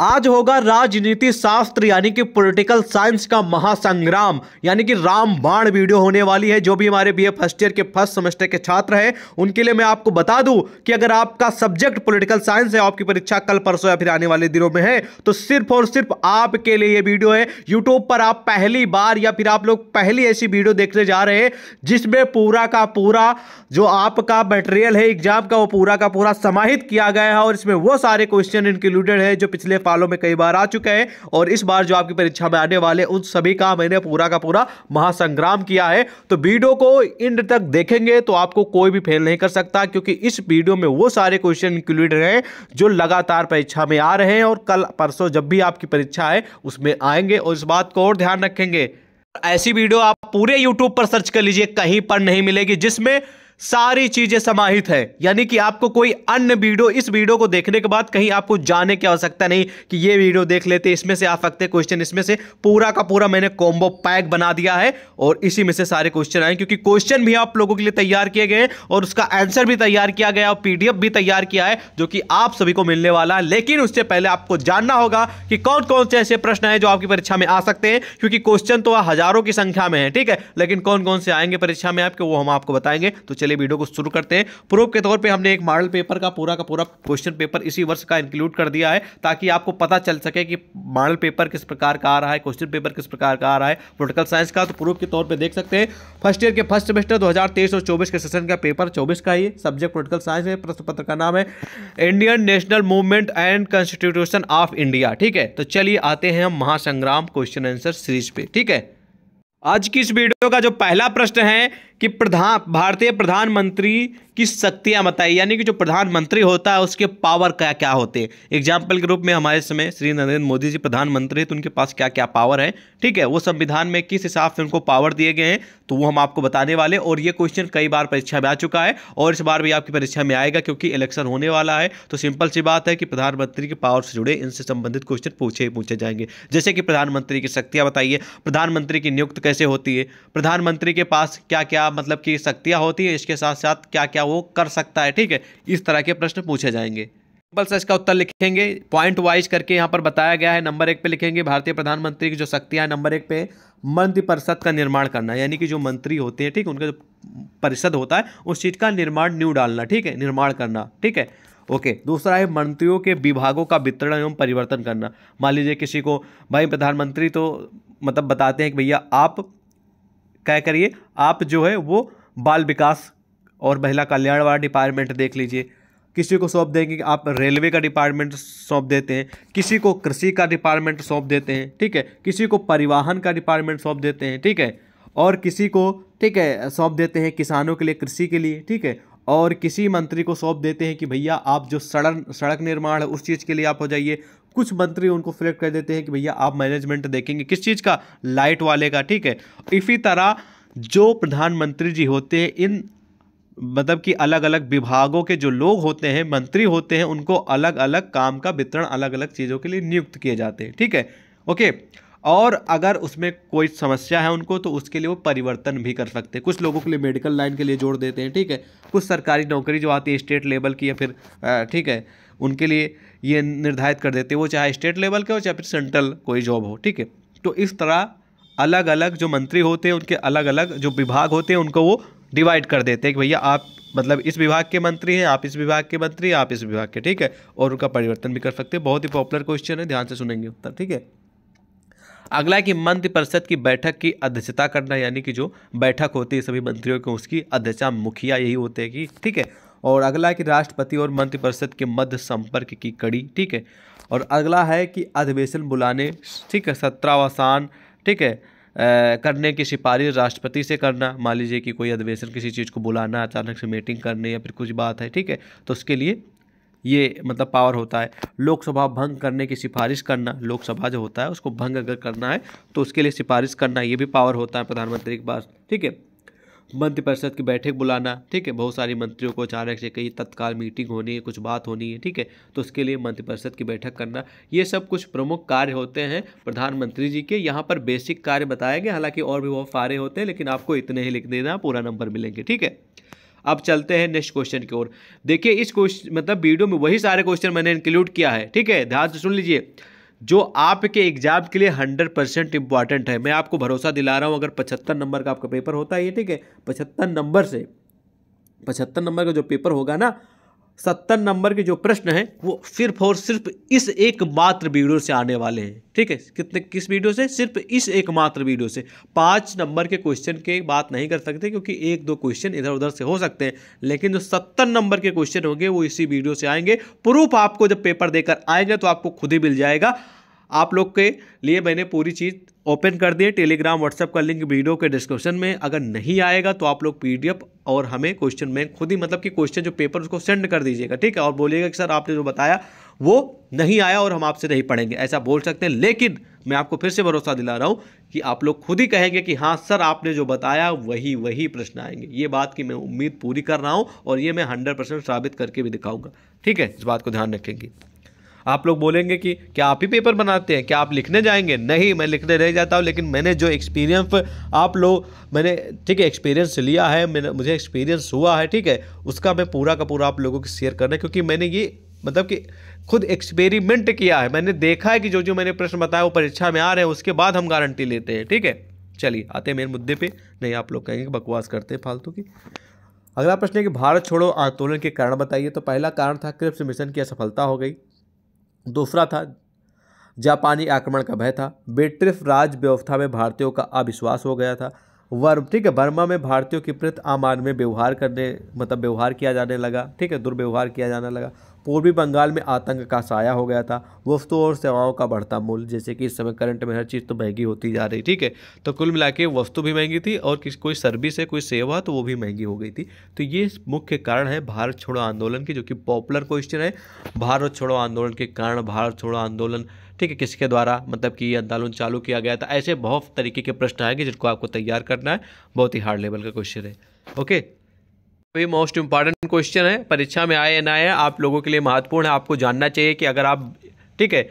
आज होगा राजनीति शास्त्र यानी कि पॉलिटिकल साइंस का महासंग्राम यानी कि रामबाण वीडियो होने वाली है जो भी हमारे बीए फर्स्ट ईयर के फर्स्ट सेमेस्टर के छात्र हैं उनके लिए मैं आपको बता दूं कि अगर आपका सब्जेक्ट पॉलिटिकल साइंस है आपकी परीक्षा कल परसों या फिर आने वाले दिनों में है तो सिर्फ और सिर्फ आपके लिए ये वीडियो है यूट्यूब पर आप पहली बार या फिर आप लोग पहली ऐसी वीडियो देखने जा रहे हैं जिसमें पूरा का पूरा जो आपका मटेरियल है एग्जाम का वो पूरा का पूरा समाहित किया गया है और इसमें वो सारे क्वेश्चन इंक्लूडेड है जो पिछले पालों में कई बार आ चुके हैं और इस बार जो आपकी परीक्षा में आने वाले उन सभी का मैंने पूरा का पूरा महासंग्राम किया है तो वीडियो को इंड तक देखेंगे तो आपको कोई भी फेल नहीं कर सकता क्योंकि इस वीडियो में वो सारे क्वेश्चन इंक्लूड रहे जो लगातार परीक्षा में आ रहे हैं और कल परसों जब भी आपकी परीक्षा है उसमें आएंगे और इस बात को और ध्यान रखेंगे ऐसी वीडियो आप पूरे YouTube पर सर्च कर लीजिए कहीं पर नहीं मिलेगी जिसमें सारी चीजें समाहित है यानी कि आपको कोई अन्य वीडियो इस वीडियो को देखने के बाद कहीं आपको जाने की आवश्यकता नहीं कि ये वीडियो देख लेते इसमें से आ सकते क्वेश्चन इसमें से पूरा का पूरा मैंने कॉम्बो पैक बना दिया है और इसी में से सारे क्वेश्चन आए क्योंकि क्वेश्चन भी आप लोगों के लिए तैयार किए गए और उसका आंसर भी तैयार किया गया और पीडीएफ भी तैयार किया है जो कि आप सभी को मिलने वाला है लेकिन उससे पहले आपको जानना होगा कि कौन कौन से ऐसे प्रश्न है जो आपकी परीक्षा में आ सकते हैं क्योंकि क्वेश्चन तो हजारों की संख्या में है ठीक है लेकिन कौन कौन से आएंगे परीक्षा में आपके वो हम आपको बताएंगे तो चलिए चलिए वीडियो को शुरू करते हैं प्रूफ के तौर पर हमने एक मॉडल पेपर का पूरा का पूरा क्वेश्चन पेपर इसी वर्ष का इंक्लूड कर दिया है ताकि आपको पता चल सके कि मॉडल पेपर किस प्रकार का आ रहा है क्वेश्चन पेपर किस प्रकार का आ रहा है पोलिटिकल साइंस का तो प्रूफ के तौर पर देख सकते हैं फर्स्ट ईयर के फर्स्ट सेमेस्टर दो और चौबीस के सेशन का पेपर चौबीस का ही सब्जेक्ट पोलिटिकल साइंस है प्रश्न पत्र का नाम है Indian national movement and constitution of India ठीक है तो चलिए आते हैं हम महासंग्राम क्वेश्चन आंसर सीरीज पे ठीक है आज की इस वीडियो का जो पहला प्रश्न है कि प्रधान भारतीय प्रधानमंत्री की शक्तियाँ बताई यानी कि जो प्रधानमंत्री होता है उसके पावर क्या क्या होते हैं एग्जाम्पल के रूप में हमारे समय श्री नरेंद्र मोदी जी प्रधानमंत्री तो उनके पास क्या क्या पावर है ठीक है वो संविधान में किस हिसाब से उनको पावर दिए गए हैं तो वो हम आपको बताने वाले और ये क्वेश्चन कई बार परीक्षा में आ चुका है और इस बार भी आपकी परीक्षा में आएगा क्योंकि इलेक्शन होने वाला है तो सिंपल सी बात है कि प्रधानमंत्री के पावर से जुड़े इनसे संबंधित क्वेश्चन पूछे ही पूछे जाएंगे जैसे कि प्रधानमंत्री की शक्तियाँ बताइए प्रधानमंत्री की नियुक्त कैसे होती है प्रधानमंत्री के पास क्या क्या क्या मतलब कि शक्तियाँ होती हैं इसके साथ साथ क्या क्या वो कर सकता है ठीक है इस तरह के प्रश्न पूछे जाएंगे सिंपल सा इसका उत्तर लिखेंगे पॉइंट वाइज करके यहाँ पर बताया गया है नंबर एक पे लिखेंगे भारतीय प्रधानमंत्री की जो शक्तियाँ हैं नंबर एक पे मंत्रिपरिषद का निर्माण करना यानी कि जो मंत्री होते हैं ठीक उनका जो परिषद होता है उस चीज़ का निर्माण न्यू डालना ठीक है निर्माण करना ठीक है ओके दूसरा है मंत्रियों के विभागों का वितरण एवं परिवर्तन करना मान लीजिए किसी को भाई प्रधानमंत्री तो मतलब बताते हैं कि भैया आप क्या करिए आप जो है वो बाल विकास और महिला कल्याण वाला डिपार्टमेंट देख लीजिए किसी को सौंप देंगे कि आप रेलवे का डिपार्टमेंट सौंप देते हैं किसी को कृषि का डिपार्टमेंट सौंप देते हैं ठीक है किसी को परिवहन का डिपार्टमेंट सौंप देते हैं ठीक है और किसी को ठीक है सौंप देते हैं किसानों के लिए कृषि के लिए ठीक है और किसी मंत्री को सौंप देते हैं कि भैया आप जो सड़क सड़क निर्माण है उस चीज़ के लिए आप हो जाइए कुछ मंत्री उनको सिलेक्ट कर देते हैं कि भैया आप मैनेजमेंट देखेंगे किस चीज़ का लाइट वाले का ठीक है इसी तरह जो प्रधानमंत्री जी होते हैं इन मतलब कि अलग अलग विभागों के जो लोग होते हैं मंत्री होते हैं उनको अलग अलग काम का वितरण अलग अलग चीज़ों के लिए नियुक्त किए जाते हैं ठीक है ओके और अगर उसमें कोई समस्या है उनको तो उसके लिए वो परिवर्तन भी कर सकते हैं कुछ लोगों के लिए मेडिकल लाइन के लिए जोड़ देते हैं ठीक है कुछ सरकारी नौकरी जो आती है स्टेट लेवल की या फिर ठीक है उनके लिए ये निर्धारित कर देते हैं वो चाहे स्टेट लेवल के हो चाहे फिर सेंट्रल कोई जॉब हो ठीक है तो इस तरह अलग अलग जो मंत्री होते हैं उनके अलग अलग जो विभाग होते हैं उनको वो डिवाइड कर देते हैं कि भैया आप मतलब इस विभाग के मंत्री हैं आप इस विभाग के मंत्री आप इस विभाग के ठीक है और उनका परिवर्तन भी कर सकते हैं बहुत ही पॉपुलर क्वेश्चन है ध्यान से सुनेंगे उत्तर ठीक है अगला है कि मंत्रि परिषद की बैठक की अध्यक्षता करना यानी कि जो बैठक होती है सभी मंत्रियों की उसकी अध्यक्षता मुखिया यही होते हैं कि ठीक है और अगला है कि राष्ट्रपति और मंत्रिपरिषद के मध्य संपर्क की कड़ी ठीक है और अगला है कि अधिवेशन बुलाने ठीक है सत्रावसान ठीक है करने की सिफारिश राष्ट्रपति से करना मान लीजिए कि कोई अधिवेशन किसी चीज़ को बुलाना अचानक से मीटिंग करने या फिर कुछ बात है ठीक है तो उसके लिए ये मतलब पावर होता है लोकसभा भंग करने की सिफारिश करना लोकसभा जो होता है उसको भंग अगर करना है तो उसके लिए सिफारिश करना ये भी पावर होता है प्रधानमंत्री के पास ठीक है मंत्रिपरिषद की बैठक बुलाना ठीक है बहुत सारे मंत्रियों को अचानक से कहीं तत्काल मीटिंग होनी है कुछ बात होनी है ठीक है तो उसके लिए मंत्रिपरिषद की बैठक करना ये सब कुछ प्रमुख कार्य होते हैं प्रधानमंत्री जी के यहाँ पर बेसिक कार्य बताए गए हालांकि और भी बहुत सारे होते हैं लेकिन आपको इतने ही लिख देना पूरा नंबर मिलेंगे ठीक है अब चलते हैं नेक्स्ट क्वेश्चन की ओर देखिए इस क्वेश्चन मतलब वीडियो में वही सारे क्वेश्चन मैंने इंक्लूड किया है ठीक है ध्यान से सुन लीजिए जो आपके एग्जाम के लिए हंड्रेड परसेंट इंपॉर्टेंट है मैं आपको भरोसा दिला रहा हूँ अगर पचहत्तर नंबर का आपका पेपर होता है ये ठीक है पचहत्तर नंबर से पचहत्तर नंबर का जो पेपर होगा ना सत्तर नंबर के जो प्रश्न हैं वो सिर्फ और सिर्फ इस एक मात्र वीडियो से आने वाले हैं ठीक है कितने किस वीडियो से सिर्फ इस एक मात्र वीडियो से पाँच नंबर के क्वेश्चन के बात नहीं कर सकते क्योंकि एक दो क्वेश्चन इधर उधर से हो सकते हैं लेकिन जो सत्तर नंबर के क्वेश्चन होंगे वो इसी वीडियो से आएंगे प्रूफ आपको जब पेपर देकर आएंगे तो आपको खुद ही मिल जाएगा आप लोग के लिए मैंने पूरी चीज़ ओपन कर दी है टेलीग्राम व्हाट्सएप का लिंक वीडियो के डिस्क्रिप्शन में अगर नहीं आएगा तो आप लोग पीडीएफ और हमें क्वेश्चन में खुद ही मतलब कि क्वेश्चन जो पेपर उसको सेंड कर दीजिएगा ठीक है और बोलिएगा कि सर आपने जो बताया वो नहीं आया और हम आपसे नहीं पढ़ेंगे ऐसा बोल सकते हैं लेकिन मैं आपको फिर से भरोसा दिला रहा हूँ कि आप लोग खुद ही कहेंगे कि हाँ सर आपने जो बताया वही वही प्रश्न आएंगे ये बात की मैं उम्मीद पूरी कर रहा हूँ और ये मैं हंड्रेड साबित करके भी दिखाऊंगा ठीक है इस बात को ध्यान रखेंगी आप लोग बोलेंगे कि क्या आप ही पेपर बनाते हैं क्या आप लिखने जाएंगे नहीं मैं लिखने नहीं जाता हूँ लेकिन मैंने जो एक्सपीरियंस आप लोग मैंने ठीक है एक्सपीरियंस लिया है मैंने मुझे एक्सपीरियंस हुआ है ठीक है उसका मैं पूरा का पूरा आप लोगों को शेयर करना है क्योंकि मैंने ये मतलब कि खुद एक्सपेरिमेंट किया है मैंने देखा है कि जो जो मैंने प्रश्न बताया वो परीक्षा में आ रहे हैं उसके बाद हम गारंटी लेते हैं ठीक है चलिए आते हैं मेरे मुद्दे पे नहीं आप लोग कहेंगे बकवास करते हैं फालतू की अगला प्रश्न है कि भारत छोड़ो आंदोलन के कारण बताइए तो पहला कारण था क्रिप्स मिशन की असफलता हो गई दूसरा था जापानी आक्रमण का भय था ब्रिटिश राज व्यवस्था में भारतीयों का अविश्वास हो गया था वर्म ठीक है बर्मा में भारतीयों के प्रति आम आदमी व्यवहार करने मतलब व्यवहार किया जाने लगा ठीक है दुर्व्यवहार किया जाने लगा पूर्वी बंगाल में आतंक का साया हो गया था वस्तुओं और सेवाओं का बढ़ता मूल्य जैसे कि इस समय करंट में हर चीज़ तो महंगी होती जा रही ठीक है तो कुल मिला के वस्तु भी महंगी थी और किसी कोई सर्विस है कोई सेवा तो वो भी महंगी हो गई थी तो ये मुख्य कारण है भारत छोड़ो आंदोलन की जो कि पॉपुलर क्वेश्चन है भारत छोड़ो आंदोलन के कारण भारत छोड़ो आंदोलन ठीक है किसके द्वारा मतलब कि ये आंदोलन चालू किया गया था ऐसे बहुत तरीके के प्रश्न आएंगे जिनको आपको तैयार करना है बहुत ही हार्ड लेवल का क्वेश्चन है ओके भी मोस्ट इंपॉर्टेंट क्वेश्चन है परीक्षा में आए ना आए आप लोगों के लिए महत्वपूर्ण है आपको जानना चाहिए कि अगर आप ठीक है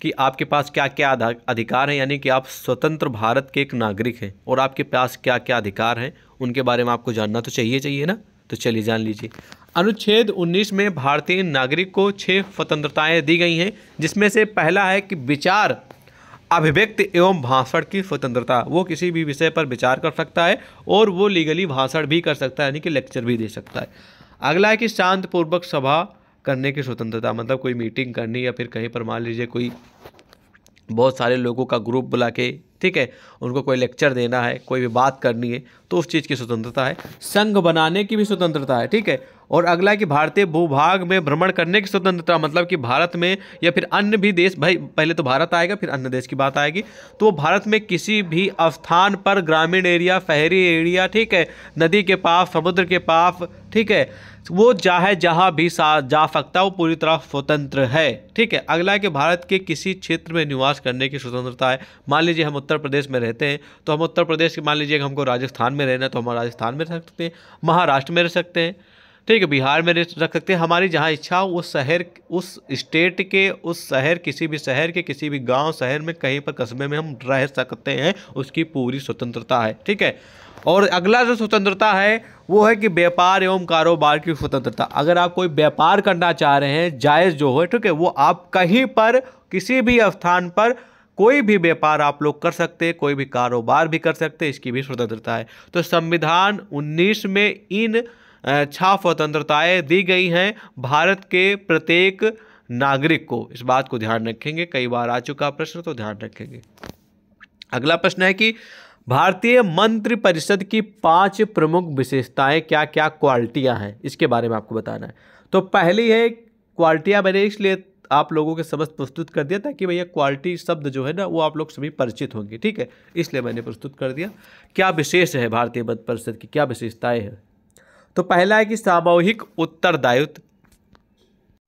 कि आपके पास क्या क्या अधिकार हैं यानी कि आप स्वतंत्र भारत के एक नागरिक हैं और आपके पास क्या क्या अधिकार हैं उनके बारे में आपको जानना तो चाहिए चाहिए ना तो चलिए जान लीजिए अनुच्छेद 19 में भारतीय नागरिक को छह स्वतंत्रताएं दी गई हैं जिसमें से पहला है कि विचार अभिव्यक्ति एवं भाषण की स्वतंत्रता वो किसी भी विषय पर विचार कर सकता है और वो लीगली भाषण भी कर सकता है यानी कि लेक्चर भी दे सकता है अगला है कि शांतिपूर्वक सभा करने की स्वतंत्रता मतलब कोई मीटिंग करनी या फिर कहीं पर मान लीजिए कोई बहुत सारे लोगों का ग्रुप बुला के ठीक है उनको कोई लेक्चर देना है कोई भी बात करनी है तो उस चीज़ की स्वतंत्रता है संघ बनाने की भी स्वतंत्रता है ठीक है और अगला है कि भारतीय भूभाग में भ्रमण करने की स्वतंत्रता मतलब कि भारत में या फिर अन्य भी देश भाई पहले तो भारत आएगा फिर अन्य देश की बात आएगी तो वो भारत में किसी भी स्थान पर ग्रामीण एरिया शहरी एरिया ठीक है नदी के पास समुद्र के पास ठीक है वो चाहे जहाँ भी जा सकता है वो पूरी तरह स्वतंत्र है ठीक है अगला है कि भारत के किसी क्षेत्र में निवास करने की स्वतंत्रता है मान लीजिए हम उत्तर प्रदेश में रहते हैं तो हम उत्तर प्रदेश के मान लीजिए हमको राजस्थान में रहना है तो हम राजस्थान में रह सकते हैं महाराष्ट्र में रह सकते हैं ठीक है बिहार में रख सकते हैं हमारी जहाँ इच्छा हो उस शहर उस स्टेट के उस शहर किसी भी शहर के किसी भी गांव शहर में कहीं पर कस्बे में हम रह सकते हैं उसकी पूरी स्वतंत्रता है ठीक है और अगला जो स्वतंत्रता है वो है कि व्यापार एवं कारोबार की स्वतंत्रता अगर आप कोई व्यापार करना चाह रहे हैं जायज़ जो हो ठीक है वो आप कहीं पर किसी भी स्थान पर कोई भी व्यापार आप लोग कर सकते कोई भी कारोबार भी कर सकते इसकी भी स्वतंत्रता है तो संविधान 19 में इन छः स्वतंत्रताएँ दी गई हैं भारत के प्रत्येक नागरिक को इस बात को ध्यान रखेंगे कई बार आ चुका प्रश्न तो ध्यान रखेंगे अगला प्रश्न है कि भारतीय मंत्रिपरिषद की पांच प्रमुख विशेषताएं क्या क्या क्वालिटियां हैं इसके बारे में आपको बताना है तो पहली है क्वालिटियां मैंने इसलिए आप लोगों के समस्त प्रस्तुत कर दिया ताकि भैया क्वालिटी शब्द जो है ना वो आप लोग सभी परिचित होंगे ठीक है इसलिए मैंने प्रस्तुत कर दिया क्या विशेष है भारतीय मंत्रिपरिषद परिषद की क्या विशेषताएँ हैं तो पहला है कि सामूहिक उत्तरदायित्व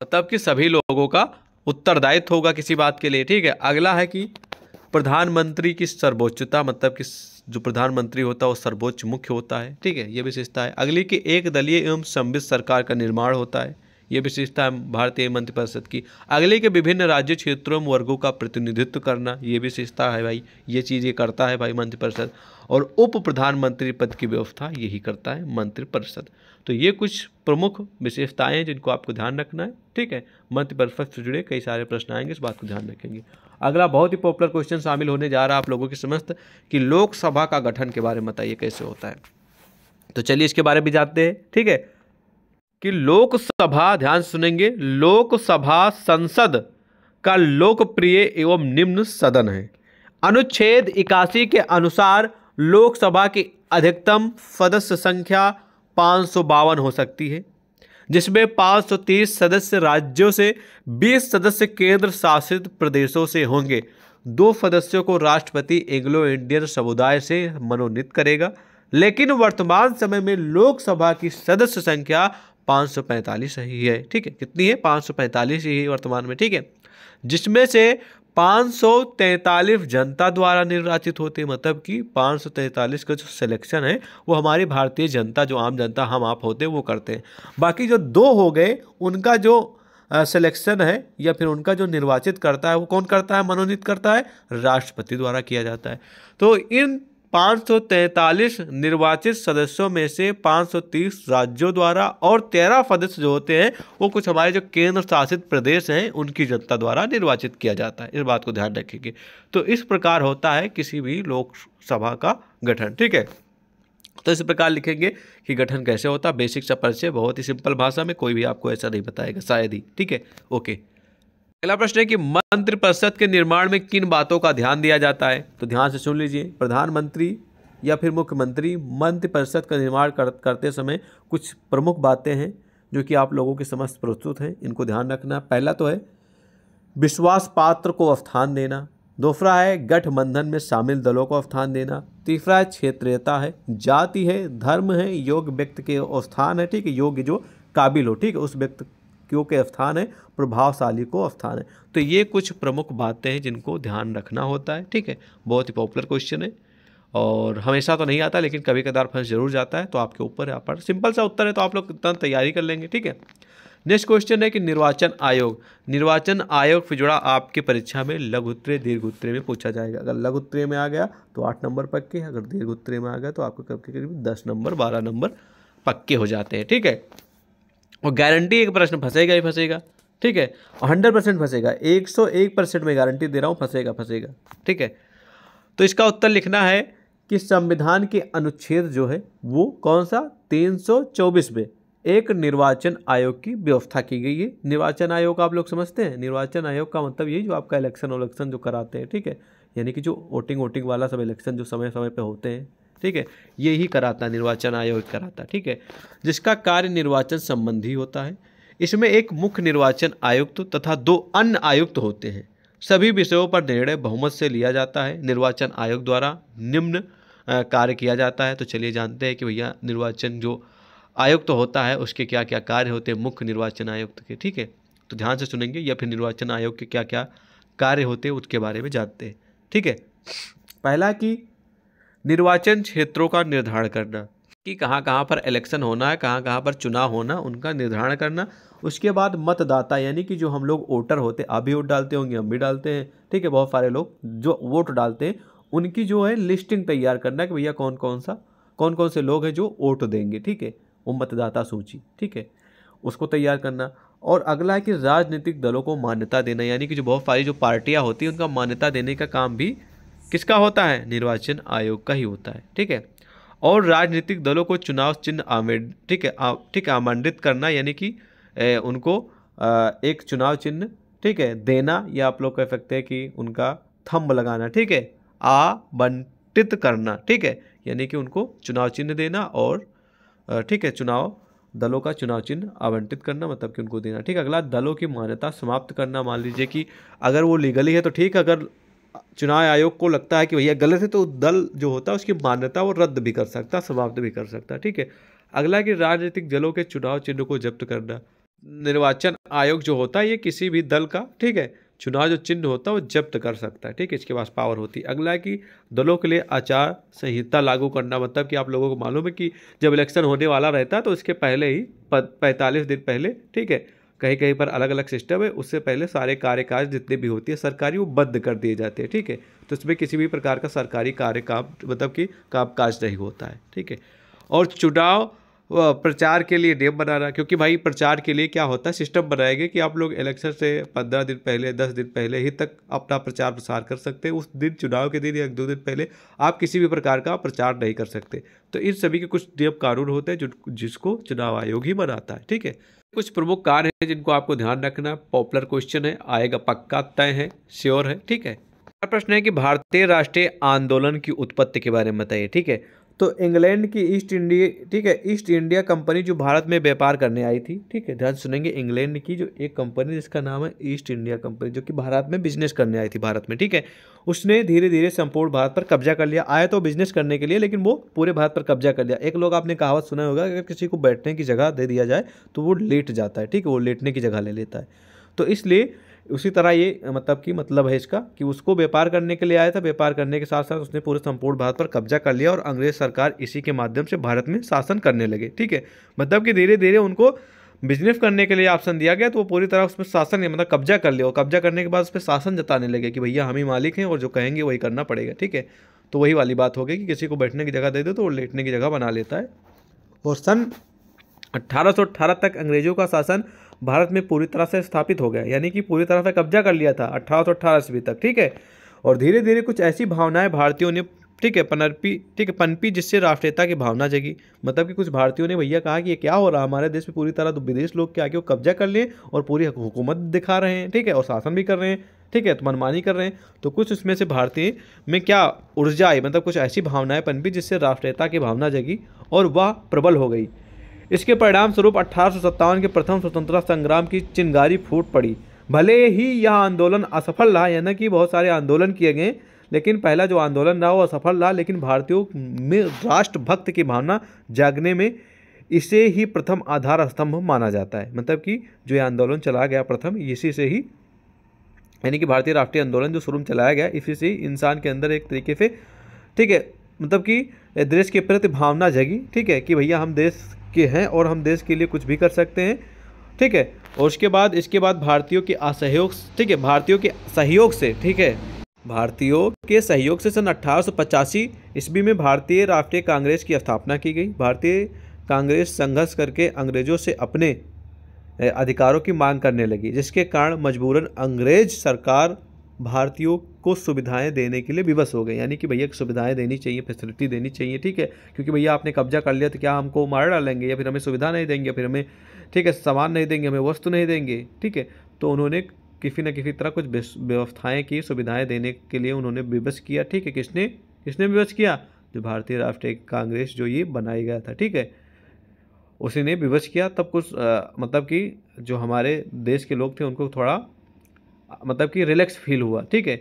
मतलब कि सभी लोगों का उत्तरदायित्व होगा किसी बात के लिए ठीक है अगला है कि प्रधानमंत्री की सर्वोच्चता मतलब कि जो प्रधानमंत्री होता है वो सर्वोच्च मुख्य होता है ठीक है ये विशेषता है अगली कि एक दलीय एवं संबित सरकार का निर्माण होता है ये विशेषता भारतीय मंत्रिपरिषद की अगले के विभिन्न राज्य क्षेत्रों में वर्गों का प्रतिनिधित्व करना ये विशेषता है भाई ये चीज़ ये करता है भाई मंत्रिपरिषद और उप प्रधानमंत्री पद की व्यवस्था यही करता है मंत्रिपरिषद तो ये कुछ प्रमुख विशेषताएं जिनको आपको ध्यान रखना है ठीक है मंत्रिपरिषद से जुड़े कई सारे प्रश्न आएंगे इस बात को ध्यान रखेंगे अगला बहुत ही पॉपुलर क्वेश्चन शामिल होने जा रहा है आप लोगों के समस्त कि लोकसभा का गठन के बारे में बताइए कैसे होता है तो चलिए इसके बारे में जानते हैं ठीक है कि लोकसभा ध्यान सुनेंगे लोकसभा संसद का लोकप्रिय एवं निम्न सदन है अनुच्छेद इक्यासी के अनुसार लोकसभा की अधिकतम सदस्य संख्या पाँच हो सकती है जिसमें 530 सदस्य राज्यों से 20 सदस्य केंद्र शासित प्रदेशों से होंगे दो सदस्यों को राष्ट्रपति एंग्लो इंडियन समुदाय से मनोनीत करेगा लेकिन वर्तमान समय में लोकसभा की सदस्य संख्या पाँच सौ पैंतालीस ही है ठीक है कितनी है पाँच सौ पैंतालीस ही वर्तमान में ठीक है जिसमें से पाँच जनता द्वारा निर्वाचित होते मतलब कि पाँच का जो सिलेक्शन है वो हमारी भारतीय जनता जो आम जनता हम आप होते वो करते हैं बाकी जो दो हो गए उनका जो सिलेक्शन है या फिर उनका जो निर्वाचित करता है वो कौन करता है मनोनीत करता है राष्ट्रपति द्वारा किया जाता है तो इन 543 निर्वाचित सदस्यों में से 530 राज्यों द्वारा और 13 सदस्य जो होते हैं वो कुछ हमारे जो केंद्र शासित प्रदेश हैं उनकी जनता द्वारा निर्वाचित किया जाता है इस बात को ध्यान रखेंगे तो इस प्रकार होता है किसी भी लोकसभा का गठन ठीक है तो इस प्रकार लिखेंगे कि गठन कैसे होता बेसिक सा परिचय बहुत ही सिंपल भाषा में कोई भी आपको ऐसा नहीं बताएगा शायद ही ठीक है ओके अगला प्रश्न है कि मंत्रिपरिषद परिषद के निर्माण में किन बातों का ध्यान दिया जाता है तो ध्यान से सुन लीजिए प्रधानमंत्री या फिर मुख्यमंत्री मंत्रिपरिषद परिषद का निर्माण कर, करते समय कुछ प्रमुख बातें हैं जो कि आप लोगों के समस्त प्रस्तुत हैं इनको ध्यान रखना पहला तो है विश्वास पात्र को स्थान देना दूसरा है गठबंधन में शामिल दलों को स्थान देना तीसरा है क्षेत्रीयता है जाति है धर्म है योग्य व्यक्ति के स्थान है ठीक है योग्य जो काबिल हो ठीक है उस व्यक्ति क्योंकि स्थान है प्रभावशाली को स्थान है तो ये कुछ प्रमुख बातें हैं जिनको ध्यान रखना होता है ठीक है बहुत ही पॉपुलर क्वेश्चन है और हमेशा तो नहीं आता लेकिन कभी कदार फंस जरूर जाता है तो आपके ऊपर यहाँ पर सिंपल सा उत्तर है तो आप लोग इतना तैयारी कर लेंगे ठीक है नेक्स्ट क्वेश्चन है कि निर्वाचन आयोग निर्वाचन आयोग से जुड़ा आपकी परीक्षा में लघु उत्तरे दीर्घ उत्तरे में पूछा जाएगा अगर लघु उत्तरे में आ गया तो आठ नंबर पक्के अगर दीर्घ उत्तरे में आ गया तो आपको करीब करीब दस नंबर बारह नंबर पक्के हो जाते हैं ठीक है और गारंटी एक प्रश्न फंसेगा ही फंसेगा ठीक है हंड्रेड परसेंट फंसेगा एक सौ एक परसेंट में गारंटी दे रहा हूँ फंसेगा फंसेगा ठीक है तो इसका उत्तर लिखना है कि संविधान के अनुच्छेद जो है वो कौन सा तीन सौ चौबीस में एक निर्वाचन आयोग की व्यवस्था की गई है निर्वाचन आयोग आप लोग समझते हैं निर्वाचन आयोग का मतलब यही जो आपका इलेक्शन वलेक्शन जो कराते हैं ठीक है यानी कि जो वोटिंग वोटिंग वाला सब इलेक्शन जो समय समय पर होते हैं ठीक है ये ही कराता है निर्वाचन आयोग कराता है ठीक है जिसका कार्य निर्वाचन संबंधी होता है इसमें एक मुख्य निर्वाचन आयुक्त तथा दो अन्य आयुक्त होते हैं सभी विषयों पर निर्णय बहुमत से लिया जाता है निर्वाचन आयोग द्वारा निम्न कार्य किया जाता है तो चलिए जानते हैं कि भैया निर्वाचन जो आयुक्त होता है उसके क्या क्या कार्य होते हैं मुख्य निर्वाचन आयुक्त के ठीक है तो ध्यान से सुनेंगे या फिर निर्वाचन आयोग के क्या क्या कार्य होते हैं उसके बारे में जानते हैं ठीक है पहला कि निर्वाचन क्षेत्रों का निर्धारण करना कि कहाँ कहाँ पर इलेक्शन होना है कहाँ कहाँ पर चुनाव होना उनका निर्धारण करना उसके बाद मतदाता यानी कि जो हम लोग वोटर होते आप भी वोट डालते होंगे हम भी डालते हैं ठीक है बहुत सारे लोग जो वोट डालते हैं उनकी जो है लिस्टिंग तैयार करना कि भैया कौन कौन सा कौन कौन से लोग हैं जो वोट देंगे ठीक है वो मतदाता सूची ठीक है उसको तैयार करना और अगला है कि राजनीतिक दलों को मान्यता देना यानी कि जो बहुत सारी जो पार्टियाँ होती हैं उनका मान्यता देने का काम भी किसका होता है निर्वाचन आयोग का ही होता है ठीक है और राजनीतिक दलों को चुनाव चिन्ह ठीक है ठीक है आमंत्रित करना यानी कि उनको एक चुनाव चिन्ह ठीक है देना या आप लोग कह सकते हैं कि उनका थंब लगाना ठीक है आवंटित करना ठीक है यानी कि उनको चुनाव चिन्ह देना और ठीक है चुनाव दलों का चुनाव चिन्ह आवंटित करना मतलब कि उनको देना ठीक है अगला दलों की मान्यता समाप्त करना मान लीजिए कि अगर वो लीगली है तो ठीक अगर चुनाव आयोग को लगता है कि भैया गलत है तो दल जो होता है उसकी मान्यता वो रद्द भी कर सकता समाप्त भी कर सकता ठीक है अगला कि राजनीतिक दलों के चुनाव चिन्ह को जब्त करना निर्वाचन आयोग जो होता है ये किसी भी दल का ठीक है चुनाव जो चिन्ह होता है वो जब्त कर सकता है ठीक है इसके पास पावर होती है अगला कि दलों के लिए आचार संहिता लागू करना मतलब कि आप लोगों को मालूम है कि जब इलेक्शन होने वाला रहता है तो इसके पहले ही पैंतालीस दिन पहले ठीक है कहीं कहीं पर अलग अलग सिस्टम है उससे पहले सारे कार्यकाज जितने भी होती है सरकारी वो बंद कर दिए जाते हैं ठीक है तो इसमें किसी भी प्रकार का सरकारी कार्य काम मतलब कि काम काज नहीं होता है ठीक है और चुनाव प्रचार के लिए नियम बनाना क्योंकि भाई प्रचार के लिए क्या होता है सिस्टम बनाएंगे कि आप लोग इलेक्शन से पंद्रह दिन पहले दस दिन पहले ही तक अपना प्रचार प्रसार कर सकते हैं उस दिन चुनाव के दिन या दो दिन पहले आप किसी भी प्रकार का प्रचार नहीं कर सकते तो इन सभी के कुछ नियम कानून होते हैं जिसको चुनाव आयोग ही बनाता है ठीक है कुछ प्रमुख कार्य हैं जिनको आपको ध्यान रखना पॉपुलर क्वेश्चन है आएगा पक्का तय है श्योर है ठीक है प्रश्न है कि भारतीय राष्ट्रीय आंदोलन की उत्पत्ति के बारे में बताइए ठीक है तो इंग्लैंड की ईस्ट इंडिया ठीक है ईस्ट इंडिया कंपनी जो भारत में व्यापार करने आई थी ठीक है ध्यान सुनेंगे इंग्लैंड की जो एक कंपनी जिसका नाम है ईस्ट इंडिया कंपनी जो कि भारत में बिजनेस करने आई थी भारत में ठीक है उसने धीरे धीरे संपूर्ण भारत पर कब्जा कर लिया आया तो बिजनेस करने के लिए लेकिन वो पूरे भारत पर कब्जा कर लिया एक लोग आपने कहावत सुना होगा अगर किसी को बैठने की जगह दे दिया जाए तो वो लेट जाता है ठीक है वो लेटने की जगह ले लेता है तो इसलिए उसी तरह ये मतलब कि मतलब है इसका कि उसको व्यापार करने के लिए आया था व्यापार करने के साथ साथ उसने पूरे संपूर्ण भारत पर कब्जा कर लिया और अंग्रेज सरकार इसी के माध्यम से भारत में शासन करने लगे ठीक है मतलब कि धीरे धीरे उनको बिजनेस करने के लिए ऑप्शन दिया गया तो वो पूरी तरह उसमें शासन मतलब कब्जा कर लिया और कब्जा करने के बाद उस पर शासन जताने लगे कि भैया हम ही मालिक हैं और जो कहेंगे वही करना पड़ेगा ठीक है तो वही वाली बात हो गई कि किसी को बैठने की जगह दे दो तो वो लेटने की जगह बना लेता है और सन अट्ठारह तक अंग्रेज़ों का शासन भारत में पूरी तरह से स्थापित हो गया यानी कि पूरी तरह से कब्जा कर लिया था अट्ठारह ईस्वी तक ठीक है और धीरे धीरे कुछ ऐसी भावनाएं भारतीयों ने ठीक है पनरपी ठीक है पनपी जिससे राष्ट्रीयता की भावना जगी मतलब कि कुछ भारतीयों ने भैया कहा कि ये क्या हो रहा है हमारे देश में पूरी तरह तो विदेश लोग के आगे वो कब्जा कर लें और पूरी हुकूमत दिखा रहे हैं ठीक है और शासन भी कर रहे हैं ठीक है तो मनमानी कर रहे हैं तो कुछ उसमें से भारतीय में क्या ऊर्जा आई मतलब कुछ ऐसी भावनाएं पनपी जिससे राष्ट्रीयता की भावना जगी और वह प्रबल हो गई इसके परिणाम स्वरूप अठारह के प्रथम स्वतंत्रता संग्राम की चिंगारी फूट पड़ी भले ही यह आंदोलन असफल रहा यानी कि बहुत सारे आंदोलन किए गए लेकिन पहला जो आंदोलन रहा वो असफल रहा लेकिन भारतीयों में राष्ट्रभक्त की भावना जागने में इसे ही प्रथम आधार स्तंभ माना जाता है मतलब कि जो ये आंदोलन चलाया गया प्रथम इसी से ही यानी कि भारतीय राष्ट्रीय आंदोलन जो शुरू में चलाया गया इसी से इंसान के अंदर एक तरीके से ठीक है मतलब कि देश के प्रति भावना जगी ठीक है कि भैया हम देश के हैं और हम देश के लिए कुछ भी कर सकते हैं ठीक है और उसके बाद इसके बाद भारतीयों के असहयोग ठीक है भारतीयों के सहयोग से ठीक है भारतीयों के सहयोग से सन अठारह ईस्वी में भारतीय राष्ट्रीय कांग्रेस की स्थापना की गई भारतीय कांग्रेस संघर्ष करके अंग्रेजों से अपने अधिकारों की मांग करने लगी जिसके कारण मजबूरन अंग्रेज सरकार भारतीयों को सुविधाएं देने के लिए विवश हो गए यानी कि भैया सुविधाएं देनी चाहिए फैसिलिटी देनी चाहिए ठीक है क्योंकि भैया आपने कब्जा कर लिया तो क्या हमको मार डालेंगे या फिर हमें सुविधा नहीं देंगे फिर हमें ठीक है सामान नहीं देंगे हमें वस्तु नहीं देंगे ठीक है तो उन्होंने किसी न किसी तरह कुछ व्यवस्थाएँ की सुविधाएँ देने के लिए उन्होंने विवश किया ठीक है किसने किसने विवश किया जो भारतीय राष्ट्रीय कांग्रेस जो ये बनाया गया था ठीक है उसी ने विवश किया तब कुछ मतलब कि जो हमारे देश के लोग थे उनको थोड़ा मतलब कि रिलैक्स फील हुआ ठीक है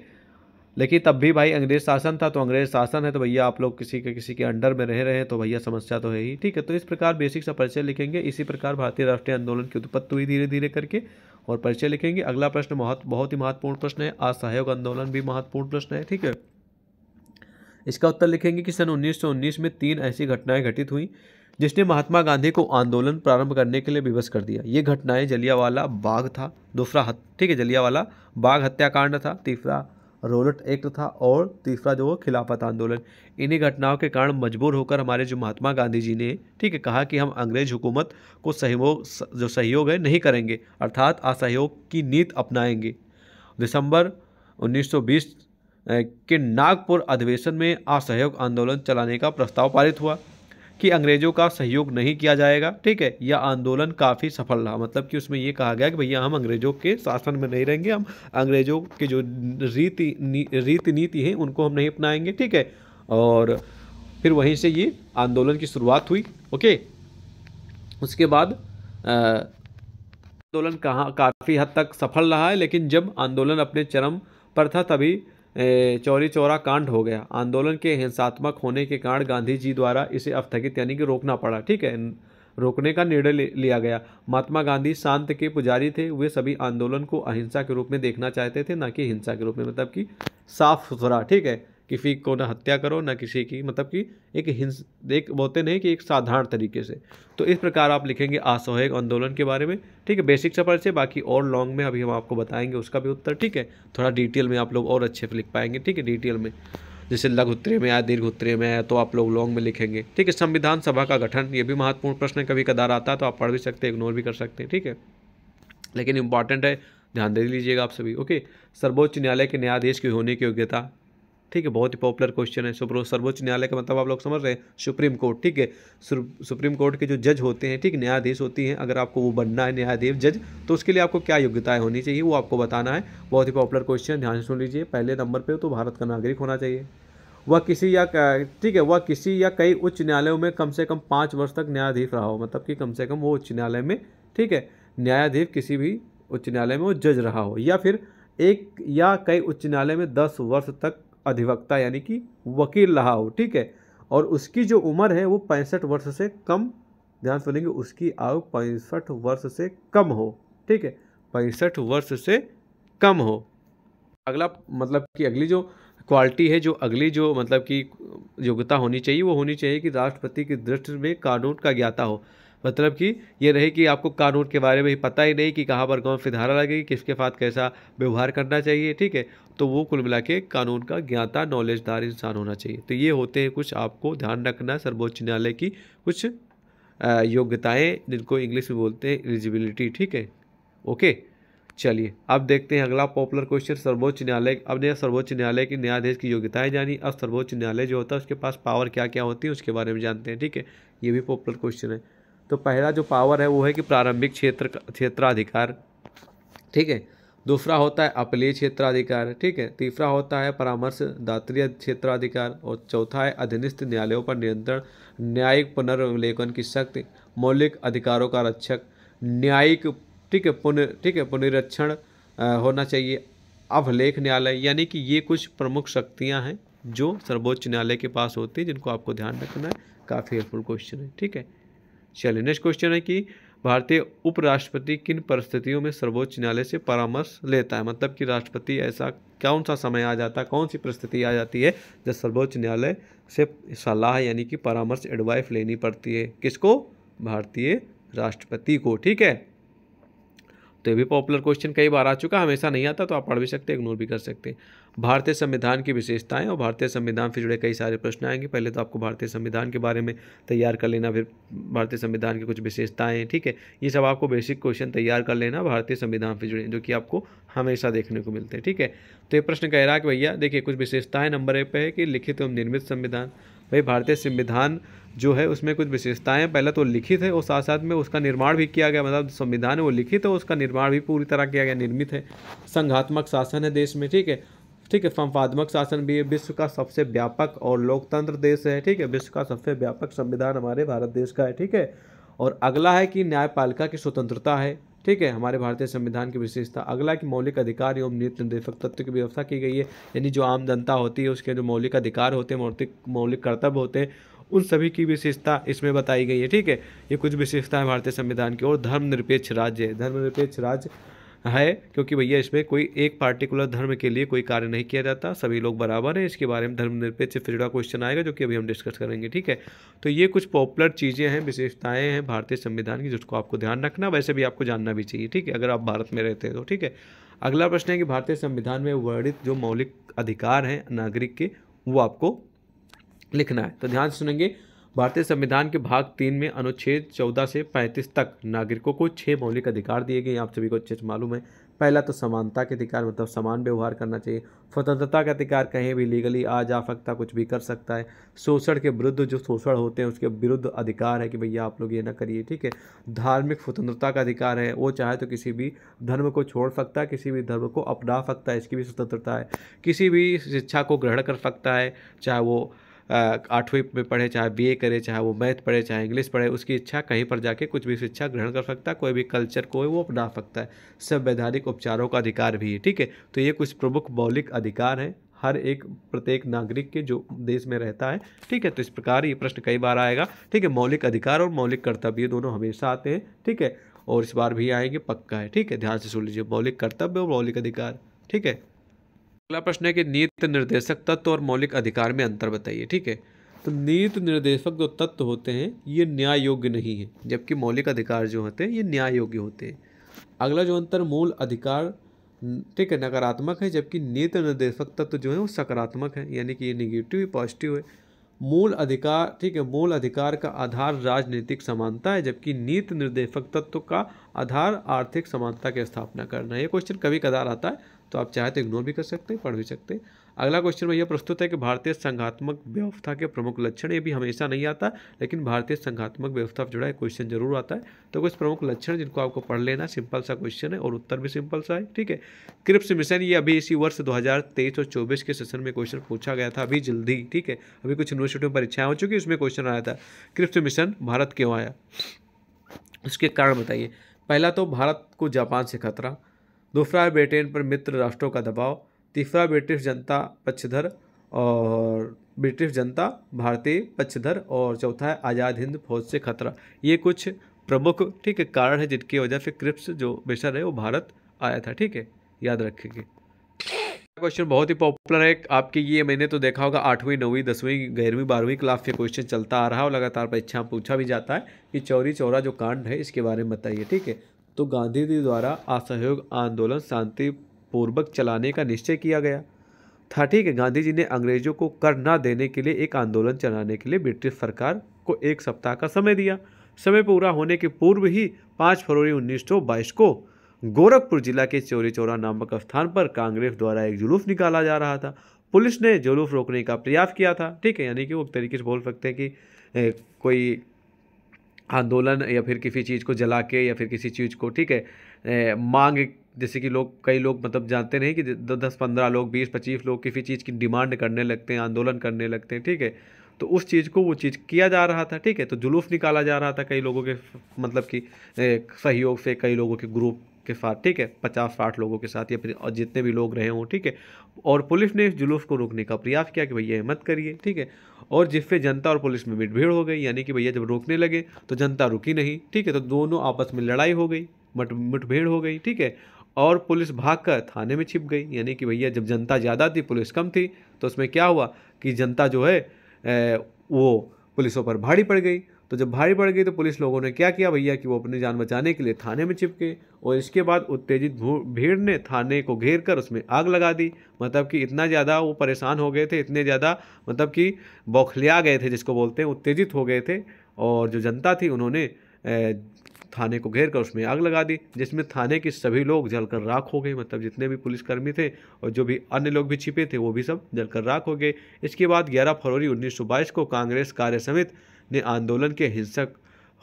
लेकिन तब भी भाई अंग्रेज शासन था तो अंग्रेज शासन है तो भैया आप लोग किसी के किसी के अंडर में रह रहे हैं तो भैया समस्या तो है ही ठीक है तो इस प्रकार बेसिक सा परिचय लिखेंगे इसी प्रकार भारतीय राष्ट्रीय आंदोलन की उत्पत्ति हुई धीरे धीरे करके और परिचय लिखेंगे अगला प्रश्न बहुत बहुत ही महत्वपूर्ण प्रश्न है असहयोग आंदोलन भी महत्वपूर्ण प्रश्न है ठीक है इसका उत्तर लिखेंगे कि सन उन्नीस में तीन ऐसी घटनाएं घटित हुई जिसने महात्मा गांधी को आंदोलन प्रारंभ करने के लिए विवश कर दिया ये घटनाएं जलियावाला बाग था दूसरा ठीक है जलियावाला बाग हत्याकांड था तीसरा रोलट एक्ट था और तीसरा जो खिलाफत आंदोलन इन्हीं घटनाओं के कारण मजबूर होकर हमारे जो महात्मा गांधी जी ने ठीक है कहा कि हम अंग्रेज हुकूमत को सहयोग जो सहयोग है नहीं करेंगे अर्थात असहयोग की नीति अपनाएंगे दिसंबर 1920 के नागपुर अधिवेशन में असहयोग आंदोलन चलाने का प्रस्ताव पारित हुआ कि अंग्रेज़ों का सहयोग नहीं किया जाएगा ठीक है यह आंदोलन काफ़ी सफल रहा मतलब कि उसमें यह कहा गया कि भैया हम अंग्रेज़ों के शासन में नहीं रहेंगे हम अंग्रेज़ों के जो रीति नी, रीति नीति है उनको हम नहीं अपनाएंगे ठीक है और फिर वहीं से ये आंदोलन की शुरुआत हुई ओके उसके बाद आंदोलन कहाँ काफ़ी हद तक सफल रहा है लेकिन जब आंदोलन अपने चरम पर था तभी चौरी चौरा कांड हो गया आंदोलन के हिंसात्मक होने के कारण गांधी जी द्वारा इसे अवस्थगित यानी कि रोकना पड़ा ठीक है रोकने का निर्णय लिया गया महात्मा गांधी शांत के पुजारी थे वे सभी आंदोलन को अहिंसा के रूप में देखना चाहते थे ना कि हिंसा के रूप में मतलब कि साफ सुथरा ठीक है किसी को ना हत्या करो ना किसी की मतलब कि एक हिंस एक बोलते नहीं कि एक साधारण तरीके से तो इस प्रकार आप लिखेंगे असहयोग आंदोलन के बारे में ठीक है बेसिक सफर से बाकी और लॉन्ग में अभी हम आपको बताएंगे उसका भी उत्तर ठीक है थोड़ा डिटेल में आप लोग और अच्छे से लिख पाएंगे ठीक है डिटेल में जैसे लघु उत्तरे में आया दीर्घ उत्तरे में आया तो आप लोग लॉन्ग में लिखेंगे ठीक है संविधान सभा का गठन ये भी महत्वपूर्ण प्रश्न कभी कदार आता है तो आप पढ़ भी सकते हैं इग्नोर भी कर सकते हैं ठीक है लेकिन इंपॉर्टेंट है ध्यान दे लीजिएगा आप सभी ओके सर्वोच्च न्यायालय के न्यायाधीश की होने की योग्यता ठीक है बहुत ही पॉपुलर क्वेश्चन है सुप्रो सर्वोच्च न्यायालय का मतलब आप लोग समझ रहे हैं सुप्रीम कोर्ट ठीक है सुप्रीम कोर्ट के जो जज होते हैं ठीक न्यायाधीश होती हैं अगर आपको वो बनना है न्यायाधीश जज तो उसके लिए आपको क्या योग्यताएं होनी चाहिए वो आपको बताना है बहुत ही पॉपुलर क्वेश्चन ध्यान से सुन लीजिए पहले नंबर पर तो भारत का नागरिक होना चाहिए वह किसी या ठीक है वह किसी या कई उच्च न्यायालयों में कम से कम पाँच वर्ष तक न्यायाधीश रहा हो मतलब कि कम से कम वो उच्च न्यायालय में ठीक है न्यायाधीश किसी भी उच्च न्यायालय में वो जज रहा हो या फिर एक या कई उच्च न्यायालय में दस वर्ष तक अधिवक्ता यानी कि वकील रहा हो ठीक है और उसकी जो उम्र है वो पैंसठ वर्ष से कम ध्यान सुनेंगे उसकी आयु पैंसठ वर्ष से कम हो ठीक है पैंसठ वर्ष से कम हो अगला मतलब कि अगली जो क्वालिटी है जो अगली जो मतलब कि योग्यता होनी चाहिए वो होनी चाहिए कि राष्ट्रपति की दृष्टि में कानून का ज्ञाता हो मतलब कि ये नहीं कि आपको कानून के बारे में ही पता ही नहीं कि कहाँ पर कौन सी धारा लगेगी किसके साथ कैसा व्यवहार करना चाहिए ठीक है तो वो कुल मिला के कानून का ज्ञाता नॉलेजदार इंसान होना चाहिए तो ये होते हैं कुछ आपको ध्यान रखना सर्वोच्च न्यायालय की कुछ योग्यताएँ जिनको इंग्लिश में बोलते हैं एलिजिबिलिटी ठीक है ओके चलिए अब देखते हैं अगला पॉपुलर क्वेश्चन सर्वोच्च न्यायालय अब नया सर्वोच्च न्यायालय की न्यायाधीश की योग्यताएं जानी अब सर्वोच्च न्यायालय जो होता है उसके पास पावर क्या क्या होती है उसके बारे में जानते हैं ठीक है ये भी पॉपुलर क्वेश्चन है तो पहला जो पावर है वो है कि प्रारंभिक क्षेत्र क्षेत्राधिकार ठीक है दूसरा होता है अपलीय क्षेत्राधिकार ठीक है तीसरा होता है परामर्श दात्रीय क्षेत्राधिकार और चौथा है अधीनस्थ न्यायालयों पर नियंत्रण न्यायिक पुनर्वलेखन की शक्ति मौलिक अधिकारों का रक्षक न्यायिक ठीक है पुन ठीक है पुनरीक्षण होना चाहिए अभिलेख न्यायालय यानी कि ये कुछ प्रमुख शक्तियाँ हैं जो सर्वोच्च न्यायालय के पास होती है जिनको आपको ध्यान रखना है काफ़ी हेल्पफुल क्वेश्चन है ठीक है चलिए नेक्स्ट क्वेश्चन है कि भारतीय उपराष्ट्रपति किन परिस्थितियों में सर्वोच्च न्यायालय से परामर्श लेता है मतलब कि राष्ट्रपति ऐसा कौन सा समय आ जाता है कौन सी परिस्थिति आ जाती है जब सर्वोच्च न्यायालय से सलाह यानी कि परामर्श एडवाइस लेनी पड़ती है किसको भारतीय राष्ट्रपति को ठीक है तो ये भी पॉपुलर क्वेश्चन कई बार आ चुका हमेशा नहीं आता तो आप पढ़ भी सकते इग्नोर भी कर सकते भारतीय संविधान की विशेषताएं और भारतीय संविधान से जुड़े कई सारे प्रश्न आएंगे पहले तो आपको भारतीय संविधान के बारे में तैयार कर लेना फिर भारतीय संविधान की कुछ विशेषताएँ ठीक है ये सब आपको बेसिक क्वेश्चन तैयार कर लेना भारतीय संविधान से जुड़े जो कि आपको हमेशा देखने को मिलते हैं ठीक है तो ये प्रश्न कह रहा है कि भैया देखिए कुछ विशेषताएँ नंबर एक पर है कि लिखित एवं निर्मित संविधान भाई भारतीय संविधान जो है उसमें कुछ विशेषताएं पहले तो लिखित है और साथ साथ में उसका निर्माण भी किया गया मतलब संविधान है वो लिखित तो है उसका निर्माण भी पूरी तरह किया गया निर्मित है संघात्मक शासन है देश में ठीक है ठीक है संपादमक शासन भी है विश्व का सबसे व्यापक और लोकतंत्र देश है ठीक है विश्व का सबसे व्यापक संविधान हमारे भारत देश का है ठीक है और अगला है कि न्यायपालिका की स्वतंत्रता है ठीक है हमारे भारतीय संविधान की विशेषता अगला कि मौलिक अधिकार एवं नीति निर्देशक तत्व की व्यवस्था की गई है यानी जो आम जनता होती है उसके जो मौलिक अधिकार होते हैं मौलिक मौलिक कर्तव्य होते हैं उन सभी की विशेषता इसमें बताई गई है ठीक है ये कुछ है भारतीय संविधान की और धर्मनिरपेक्ष राज्य है धर्मनिरपेक्ष राज्य है क्योंकि भैया इसमें कोई एक पार्टिकुलर धर्म के लिए कोई कार्य नहीं किया जाता सभी लोग बराबर हैं इसके बारे में धर्मनिरपेक्ष फिर क्वेश्चन आएगा जो कि अभी हम डिस्कस करेंगे ठीक है तो ये कुछ पॉपुलर चीज़ें हैं विशेषताएं हैं भारतीय संविधान की जिसको आपको ध्यान रखना वैसे भी आपको जानना भी चाहिए ठीक है अगर आप भारत में रहते हैं तो ठीक है अगला प्रश्न है कि भारतीय संविधान में वर्णित जो मौलिक अधिकार हैं नागरिक के वो आपको लिखना है तो ध्यान से सुनेंगे भारतीय संविधान के भाग तीन में अनुच्छेद चौदह से पैंतीस तक नागरिकों को छः मौलिक अधिकार दिए गए आप सभी को अच्छे से मालूम है पहला तो समानता के अधिकार मतलब समान व्यवहार करना चाहिए स्वतंत्रता का अधिकार कहीं भी लीगली आ जा सकता कुछ भी कर सकता है शोषण के विरुद्ध जो शोषण होते हैं उसके विरुद्ध अधिकार है कि भैया आप लोग ये ना करिए ठीक है धार्मिक स्वतंत्रता का अधिकार है वो चाहे तो किसी भी धर्म को छोड़ सकता है किसी भी धर्म को अपना सकता है इसकी भी स्वतंत्रता है किसी भी शिक्षा को ग्रहण कर सकता है चाहे वो आठवीं में पढ़े चाहे बीए करे चाहे वो मैथ पढ़े चाहे इंग्लिश पढ़े उसकी इच्छा कहीं पर जाके कुछ भी शिक्षा ग्रहण कर सकता है कोई भी कल्चर को वो अपना सकता है संवैधानिक उपचारों का अधिकार भी है ठीक है तो ये कुछ प्रमुख मौलिक अधिकार हैं हर एक प्रत्येक नागरिक के जो देश में रहता है ठीक है तो इस प्रकार ये प्रश्न कई बार आएगा ठीक है मौलिक अधिकार और मौलिक कर्तव्य दोनों हमेशा आते हैं ठीक है और इस बार भी आएंगे पक्का है ठीक है ध्यान से सुन लीजिए मौलिक कर्तव्य और मौलिक अधिकार ठीक है अगला प्रश्न है कि नीत निर्देशक तत्व और मौलिक अधिकार में अंतर बताइए ठीक है तो नीत निर्देशक जो तत्व होते हैं ये न्याय योग्य नहीं है जबकि मौलिक अधिकार जो होते हैं ये न्याय योग्य होते हैं अगला जो अंतर मूल अधिकार ठीक है नकारात्मक है जबकि नीत निर्देशक तत्व जो है वो सकारात्मक है यानी कि ये निगेटिव पॉजिटिव है मूल अधिकार ठीक है मूल अधिकार का आधार राजनीतिक समानता है जबकि नीत निर्देशक तत्व का आधार आर्थिक समानता की स्थापना करना ये क्वेश्चन कभी कदार आता है तो आप चाहे तो इग्नोर भी कर सकते हैं पढ़ भी सकते हैं अगला क्वेश्चन में यह प्रस्तुत है कि भारतीय संघात्मक व्यवस्था के प्रमुख लक्षण ये भी हमेशा नहीं आता लेकिन भारतीय संघात्मक व्यवस्था जुड़ा है क्वेश्चन जरूर आता है तो कुछ प्रमुख लक्षण जिनको आपको पढ़ लेना सिंपल सा क्वेश्चन है और उत्तर भी सिंपल सा है ठीक है क्रिप्स मिशन ये अभी इसी वर्ष दो और चौबीस के सेशन में क्वेश्चन पूछा गया था अभी जल्दी ठीक है अभी कुछ यूनिवर्सिटियों में परीक्षाएं हो चुकी उसमें क्वेश्चन आया था क्रिप्स मिशन भारत क्यों आया उसके कारण बताइए पहला तो भारत को जापान से खतरा दूसरा है ब्रिटेन पर मित्र राष्ट्रों का दबाव तीसरा ब्रिटिश जनता पक्षधर और ब्रिटिश जनता भारतीय पक्षधर और चौथा है आज़ाद हिंद फौज से खतरा ये कुछ प्रमुख ठीक है कारण है जिनकी वजह से क्रिप्स जो मिशन है वो भारत आया था ठीक है याद रखेंगे क्वेश्चन बहुत ही पॉपुलर है आपके ये मैंने तो देखा होगा आठवीं नौवीं दसवीं ग्यारहवीं बारहवीं क्लास के क्वेश्चन चलता आ रहा है और लगातार परीक्षा पूछा भी जाता है कि चौरी चौरा जो कांड है इसके बारे में बताइए ठीक है तो गांधी जी द्वारा असहयोग आंदोलन शांतिपूर्वक चलाने का निश्चय किया गया था ठीक है गांधी जी ने अंग्रेजों को कर ना देने के लिए एक आंदोलन चलाने के लिए ब्रिटिश सरकार को एक सप्ताह का समय दिया समय पूरा होने के पूर्व ही पाँच फरवरी उन्नीस को गोरखपुर जिला के चोरी चौरा नामक स्थान पर कांग्रेस द्वारा एक जुलूस निकाला जा रहा था पुलिस ने जुलूस रोकने का प्रयास किया था ठीक है यानी कि वो एक तरीके से बोल सकते हैं कि ए, कोई आंदोलन या फिर किसी चीज़ को जला के या फिर किसी चीज़ को ठीक है ए, मांग जैसे कि लोग कई लोग मतलब जानते नहीं कि दस पंद्रह लोग बीस पच्चीस लोग किसी चीज़ की डिमांड करने लगते हैं आंदोलन करने लगते हैं ठीक है तो उस चीज़ को वो चीज़ किया जा रहा था ठीक है तो जुलूस निकाला जा रहा था कई लोगों के मतलब कि सहयोग से कई लोगों के ग्रुप के साथ ठीक है पचास साठ लोगों के साथ या फिर जितने भी लोग रहे हों ठीक है और पुलिस ने इस जुलूस को रोकने का प्रयास किया कि भैया मत करिए ठीक है और जिससे जनता और पुलिस में मुठभेड़ हो गई यानी कि भैया जब रोकने लगे तो जनता रुकी नहीं ठीक है तो दोनों आपस में लड़ाई हो गई मट मुठभेड़ हो गई ठीक है और पुलिस भागकर थाने में छिप गई यानी कि भैया जब जनता ज़्यादा थी पुलिस कम थी तो उसमें क्या हुआ कि जनता जो है ए, वो पुलिसों पर भारी पड़ गई तो जब भारी पड़ गई तो पुलिस लोगों ने क्या किया भैया कि वो अपनी जान बचाने के लिए थाने में चिपके और इसके बाद उत्तेजित भीड़ ने थाने को घेर कर उसमें आग लगा दी मतलब कि इतना ज़्यादा वो परेशान हो गए थे इतने ज़्यादा मतलब कि बौखलिया गए थे जिसको बोलते हैं उत्तेजित हो गए थे और जो जनता थी उन्होंने थाने को घेर कर उसमें आग लगा दी जिसमें थाने के सभी लोग जलकर राख हो गए मतलब जितने भी पुलिसकर्मी थे और जो भी अन्य लोग भी छिपे थे वो भी सब जलकर राख हो गए इसके बाद 11 फरवरी 1922 को कांग्रेस कार्य समिति ने आंदोलन के हिंसक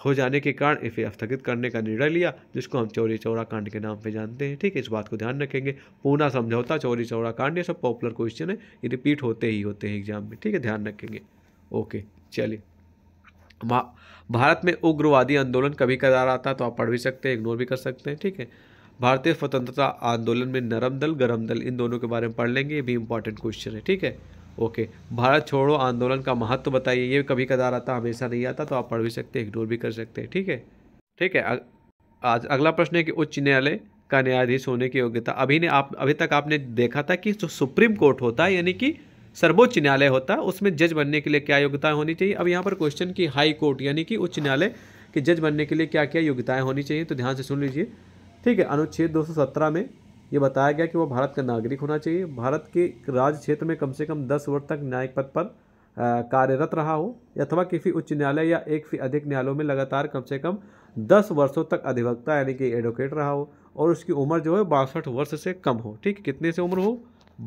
हो जाने के कारण इसे स्थगित करने का निर्णय लिया जिसको हम चौरी चौरा कांड के नाम पे जानते हैं ठीक है इस बात को ध्यान रखेंगे पूना समझौता चौरी चौरा कांड ये सब पॉपुलर क्वेश्चन है ये रिपीट होते ही होते हैं एग्जाम में ठीक है ध्यान रखेंगे ओके चलिए भारत में उग्रवादी आंदोलन कभी कदार आता तो आप पढ़ भी सकते हैं इग्नोर भी कर सकते हैं ठीक है भारतीय स्वतंत्रता आंदोलन में नरम दल गरम दल इन दोनों के बारे में पढ़ लेंगे ये भी इंपॉर्टेंट क्वेश्चन है ठीक है ओके भारत छोड़ो आंदोलन का महत्व बताइए ये कभी कदार आता हमेशा नहीं आता तो आप पढ़ भी सकते इग्नोर भी कर सकते हैं ठीक है ठीक है आज अगला प्रश्न है कि उच्च न्यायालय का न्यायाधीश होने की योग्यता अभी ने आप अभी तक आपने देखा था कि जो सुप्रीम कोर्ट होता है यानी कि सर्वोच्च न्यायालय होता है उसमें जज बनने के लिए क्या योग्यताएं होनी चाहिए अब यहाँ पर क्वेश्चन की हाई कोर्ट यानी कि उच्च न्यायालय के जज बनने के लिए क्या क्या योग्यताएं होनी चाहिए तो ध्यान से सुन लीजिए ठीक है अनुच्छेद 217 में ये बताया गया कि वह भारत का नागरिक होना चाहिए भारत के राज्य क्षेत्र में कम से कम दस वर्ष तक न्यायिक पद पर कार्यरत रहा हो अथवा किसी उच्च न्यायालय या एक से अधिक न्यायालयों में लगातार कम से कम दस वर्षों तक अधिवक्ता यानी कि एडवोकेट रहा हो और उसकी उम्र जो है बासठ वर्ष से कम हो ठीक कितने से उम्र हो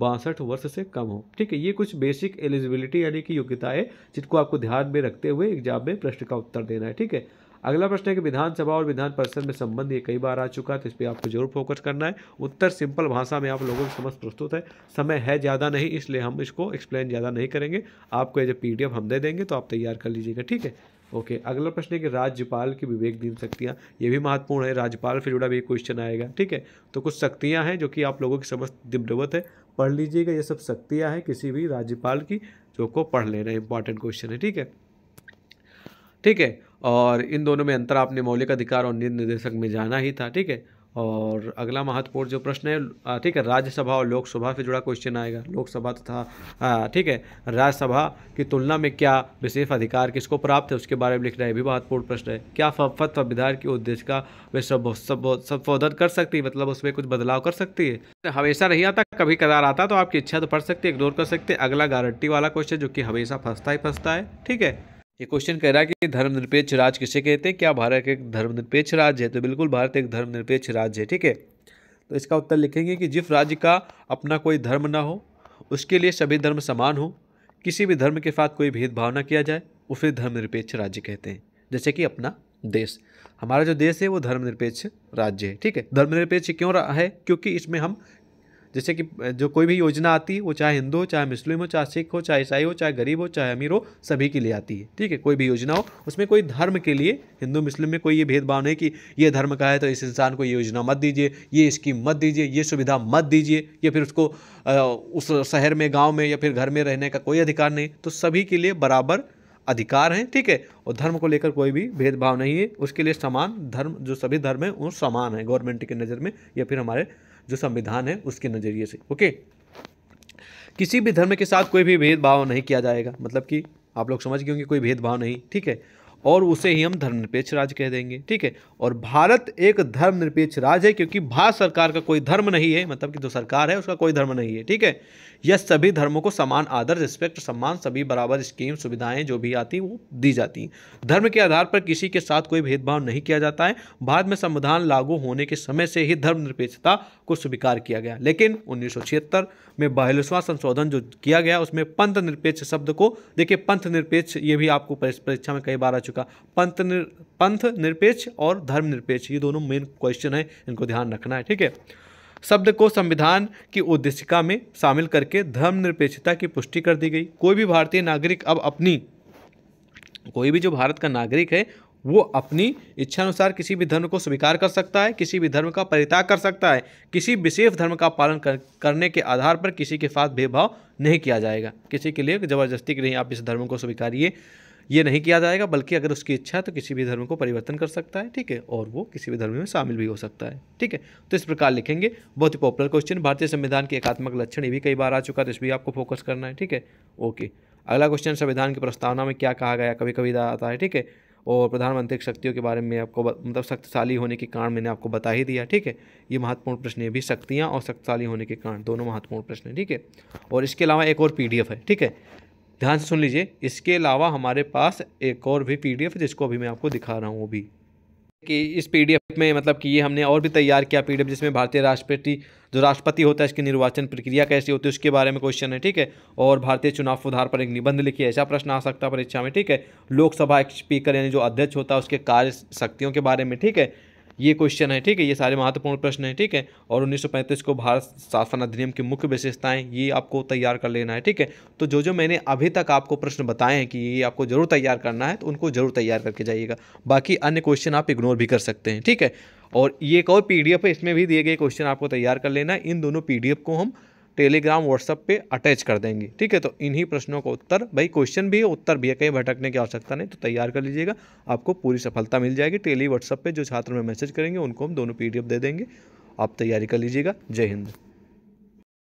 बासठ वर्ष से कम हो ठीक है ये कुछ बेसिक एलिजिबिलिटी यानी कि योग्यता है जिनको आपको ध्यान में रखते हुए एग्जाम में प्रश्न का उत्तर देना है ठीक है अगला प्रश्न है कि विधानसभा और विधान परिषद में संबंध ये कई बार आ चुका है तो इस पर आपको जरूर फोकस करना है उत्तर सिंपल भाषा में आप लोगों के समझ प्रस्तुत है समय है ज़्यादा नहीं इसलिए हम इसको एक्सप्लेन ज़्यादा नहीं करेंगे आपको एज ए पी हम दे देंगे तो आप तैयार कर लीजिएगा ठीक है ओके okay, अगला प्रश्न है कि राज्यपाल की विवेक दीन शक्तियाँ ये भी महत्वपूर्ण है राज्यपाल से जुड़ा भी क्वेश्चन आएगा ठीक है तो कुछ शक्तियाँ हैं जो कि आप लोगों की समस्त दिवत है पढ़ लीजिएगा ये सब शक्तियाँ हैं किसी भी राज्यपाल की जो को पढ़ लेना इंपॉर्टेंट क्वेश्चन है ठीक है ठीक है और इन दोनों में अंतर आपने मौलिक अधिकार और निर्देशक में जाना ही था ठीक है और अगला महत्वपूर्ण जो प्रश्न है ठीक है राज्यसभा और लोकसभा से जुड़ा क्वेश्चन आएगा लोकसभा तथा ठीक है राज्यसभा की तुलना में क्या विशेष अधिकार किसको प्राप्त है उसके बारे में लिखना है भी महत्वपूर्ण प्रश्न है क्या फत विधान के उद्देश्य का वे सब कर सकती है मतलब उसमें कुछ बदलाव कर सकती है हमेशा नहीं आता कभी कदार आता तो आपकी इच्छा तो पढ़ सकती है इग्नोर कर सकते अगला गारंटी वाला क्वेश्चन जो कि हमेशा फंसता ही फंसता है ठीक है ये क्वेश्चन कह रहा है कि धर्मनिरपेक्ष राज किसे कहते हैं क्या भारत एक धर्मनिरपेक्ष राज्य है तो बिल्कुल भारत एक धर्मनिरपेक्ष राज्य है ठीक है तो इसका उत्तर लिखेंगे कि जिस राज्य का अपना कोई धर्म ना हो उसके लिए सभी धर्म समान हो किसी भी धर्म के साथ कोई भेदभाव ना किया जाए उसे धर्मनिरपेक्ष राज्य कहते हैं जैसे कि अपना देश हमारा जो देश है वो धर्मनिरपेक्ष राज्य है ठीक है धर्मनिरपेक्ष क्यों रहा है क्योंकि इसमें हम जैसे कि जो कोई भी योजना आती है वो चाहे हिंदू हो चाहे मुस्लिम हो चाहे सिख हो चाहे ईसाई हो चाहे गरीब हो चाहे अमीर हो सभी के लिए आती है ठीक है कोई भी योजना हो उसमें कोई धर्म के लिए हिंदू मुस्लिम में कोई ये भेदभाव नहीं कि ये धर्म का है तो इस इंसान को ये योजना मत दीजिए ये स्कीम मत दीजिए ये सुविधा मत दीजिए या फिर उसको उस शहर में गाँव में या फिर घर में रहने का कोई अधिकार नहीं तो सभी के लिए बराबर अधिकार हैं ठीक है और धर्म को लेकर कोई भी भेदभाव नहीं है उसके लिए समान धर्म जो सभी धर्म हैं वो समान है गवर्नमेंट की नज़र में या फिर हमारे जो संविधान है उसके नज़रिए से ओके किसी भी धर्म के साथ कोई भी भेदभाव नहीं किया जाएगा मतलब कि आप लोग समझ गए होंगे कोई भेदभाव नहीं ठीक है और उसे ही हम धर्मनिरपेक्ष राज्य कह देंगे ठीक है और भारत एक धर्मनिरपेक्ष राज्य है क्योंकि भारत सरकार का कोई धर्म नहीं है मतलब कि जो सरकार है उसका कोई धर्म नहीं है ठीक है यह सभी धर्मों को समान आदर रिस्पेक्ट सम्मान सभी बराबर स्कीम सुविधाएं जो भी आती वो दी जाती हैं धर्म के आधार पर किसी के साथ कोई भेदभाव नहीं किया जाता है भारत में संविधान लागू होने के समय से ही धर्मनिरपेक्षता को स्वीकार किया गया लेकिन उन्नीस में बयालीसवां संशोधन जो किया गया उसमें पंथ निरपेक्ष शब्द को देखिए पंथ निरपेक्ष ये भी आपको परीक्षा में कई बार चुका पंथ निर, पंथ निरपेक्ष और धर्म निरपेक्ष ये दोनों मेन क्वेश्चन है इनको ध्यान रखना है ठीक है शब्द को संविधान की उद्देशिका में शामिल करके धर्मनिरपेक्षता की पुष्टि कर दी गई कोई भी भारतीय नागरिक अब अपनी कोई भी जो भारत का नागरिक है वो अपनी इच्छा अनुसार किसी भी धर्म को स्वीकार कर सकता है किसी भी धर्म का परित्याग कर सकता है किसी विशेष धर्म का पालन कर, करने के आधार पर किसी के साथ भेदभाव नहीं किया जाएगा किसी के लिए जबरदस्ती के नहीं आप इस धर्म को स्वीकारिए ये नहीं किया जाएगा बल्कि अगर उसकी इच्छा है तो किसी भी धर्म को परिवर्तन कर सकता है ठीक है और वो किसी भी धर्म में शामिल भी हो सकता है ठीक है तो इस प्रकार लिखेंगे बहुत ही पॉपुलर क्वेश्चन भारतीय संविधान के एकात्मक लक्षण ये भी कई बार आ चुका है तो इस भी आपको फोकस करना है ठीक है ओके अगला क्वेश्चन संविधान की प्रस्तावना में क्या कहा गया कभी कभी आता है ठीक है और प्रधानमंत्री शक्तियों के बारे में आपको मतलब शक्तिशाली होने के कारण मैंने आपको बता ही दिया ठीक है ये महत्वपूर्ण प्रश्न है भी शक्तियाँ और शक्तिशाली होने के कारण दोनों महत्वपूर्ण प्रश्न है ठीक है और इसके अलावा एक और पीडीएफ है ठीक है ध्यान से सुन लीजिए इसके अलावा हमारे पास एक और भी पीडीएफ जिसको अभी मैं आपको दिखा रहा हूँ वो भी कि इस पीडीएफ में मतलब कि ये हमने और भी तैयार किया पीडीएफ जिसमें भारतीय राष्ट्रपति जो राष्ट्रपति होता है इसकी निर्वाचन प्रक्रिया कैसी होती है उसके बारे में क्वेश्चन है ठीक है और भारतीय चुनाव सुधार पर एक निबंध लिखिए ऐसा प्रश्न आ सकता है परीक्षा में ठीक है लोकसभा स्पीकर यानी जो अध्यक्ष होता है उसके कार्य शक्तियों के बारे में ठीक है ये क्वेश्चन है ठीक है ये सारे महत्वपूर्ण प्रश्न है ठीक है और 1935 को भारत शासन अधिनियम की मुख्य विशेषताएं ये आपको तैयार कर लेना है ठीक है तो जो जो मैंने अभी तक आपको प्रश्न बताए हैं कि ये आपको जरूर तैयार करना है तो उनको जरूर तैयार करके जाइएगा बाकी अन्य क्वेश्चन आप इग्नोर भी कर सकते हैं ठीक है और ये एक और पी है इसमें भी दिए गए क्वेश्चन आपको तैयार कर लेना है इन दोनों पी को हम टेलीग्राम व्हाट्सअप पे अटैच कर देंगे ठीक है तो इन्हीं प्रश्नों का उत्तर भाई क्वेश्चन भी है उत्तर भी है कहीं भटकने की आवश्यकता नहीं तो तैयार कर लीजिएगा आपको पूरी सफलता मिल जाएगी टेली व्हाट्सअप पर जो छात्र में मैसेज करेंगे उनको हम दोनों पी दे देंगे आप तैयारी कर लीजिएगा जय हिंद